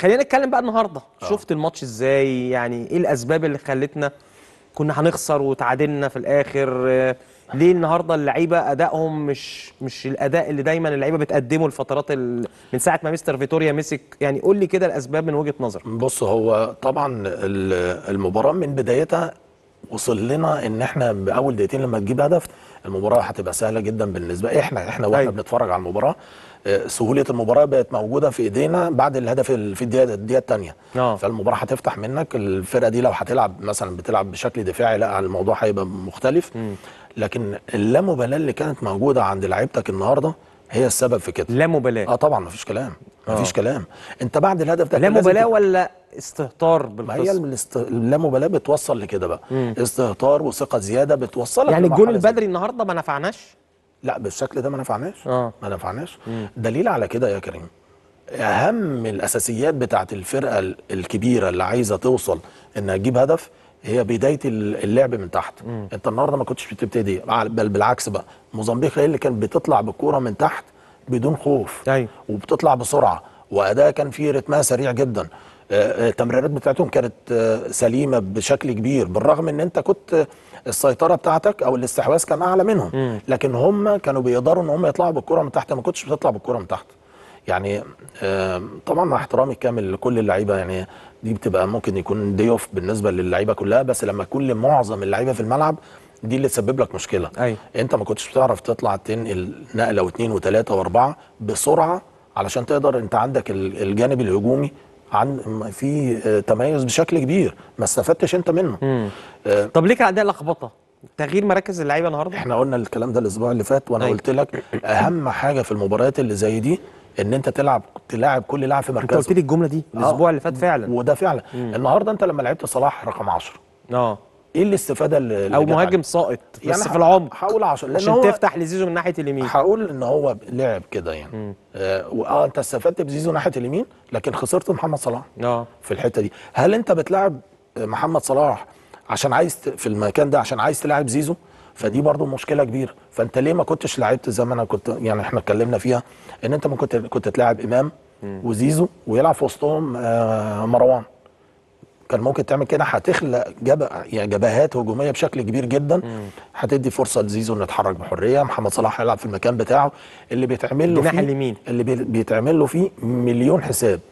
خلينا نتكلم بقى النهارده آه. شفت الماتش ازاي يعني ايه الاسباب اللي خلتنا كنا هنخسر وتعادلنا في الاخر آه، ليه النهارده اللعيبه ادائهم مش مش الاداء اللي دايما اللعيبه بتقدمه الفترات ال... من ساعه ما مستر فيتوريا مسك يعني قول لي كده الاسباب من وجهه نظرك بص هو طبعا المباراه من بدايتها وصل لنا ان احنا باول دقيقتين لما تجيب هدف المباراه هتبقى سهله جدا بالنسبه احنا احنا واحنا أيوه. بنتفرج على المباراه سهوله المباراه بقت موجوده في ايدينا بعد الهدف في الدقيقه الدقيقه الثانيه آه. فالمباراه هتفتح منك الفرقه دي لو هتلعب مثلا بتلعب بشكل دفاعي لا الموضوع هيبقى مختلف م. لكن اللامبالاه اللي كانت موجوده عند لعيبتك النهارده هي السبب في كده لا مبالاه اه طبعا مفيش كلام آه. مفيش كلام انت بعد الهدف ده لا مبالاه ولا استهتار بالقصه هي الاست... اللامبالاه بتوصل لكده بقى م. استهتار وثقه زياده بتوصلك يعني الجول البدري النهارده ما نفعناش لا بالشكل ده ما نفعناش آه. ما نفعناش دليل على كده يا كريم اهم الاساسيات بتاعه الفرقه الكبيره اللي عايزه توصل انها تجيب هدف هي بدايه اللعب من تحت مم. انت النهارده ما كنتش بتبتدي بل بالعكس بقى موزمبيق هي اللي كانت بتطلع بالكوره من تحت بدون خوف أي. أيوة. وبتطلع بسرعه واداء كان فيه رتمها سريع جدا آه، آه، التمريرات بتاعتهم كانت آه، سليمه بشكل كبير بالرغم ان انت كنت السيطره بتاعتك او الاستحواذ كان اعلى منهم لكن هم كانوا بيقدروا ان هم يطلعوا بالكره من تحت ما كنتش بتطلع بالكره من تحت يعني طبعا مع احترامي الكامل لكل اللعيبه يعني دي بتبقى ممكن يكون دي اوف بالنسبه للعيبه كلها بس لما كل معظم اللعيبه في الملعب دي اللي تسبب لك مشكله أي. أيوة. انت ما كنتش بتعرف تطلع تنقل نقله واثنين وثلاثه واربعه بسرعه علشان تقدر انت عندك الجانب الهجومي عن في آه، تميز بشكل كبير ما استفدتش انت منه آه طب ليه كان عندنا لخبطه تغيير مراكز اللعيبه النهارده احنا قلنا الكلام ده الاسبوع اللي فات وانا أيوة. قلت لك اهم حاجه في المباريات اللي زي دي ان انت تلعب تلاعب كل لاعب في مركزه انت قلت لي الجمله دي آه. الاسبوع آه. اللي فات فعلا وده فعلا مم. النهارده انت لما لعبت صلاح رقم 10 اه ايه الاستفاده اللي او مهاجم ساقط يعني بس في العمق هقول عشان عشان تفتح لزيزو من ناحيه اليمين هقول ان هو لعب كده يعني آه،, اه انت استفدت بزيزو ناحيه اليمين لكن خسرت محمد صلاح اه في الحته دي هل انت بتلعب محمد صلاح عشان عايز في المكان ده عشان عايز تلاعب زيزو فدي برضو مشكله كبيره فانت ليه ما كنتش لعبت زي ما انا كنت يعني احنا اتكلمنا فيها ان انت ممكن كنت تلاعب امام وزيزو ويلعب في وسطهم آه، مروان كان ممكن تعمل كده هتخلق جب... يعني جبهات هجوميه بشكل كبير جدا هتدي فرصه لزيزو انه يتحرك بحريه محمد صلاح هيلعب في المكان بتاعه اللي بيتعمل له فيه اليمين اللي بيتعمل له فيه مليون حساب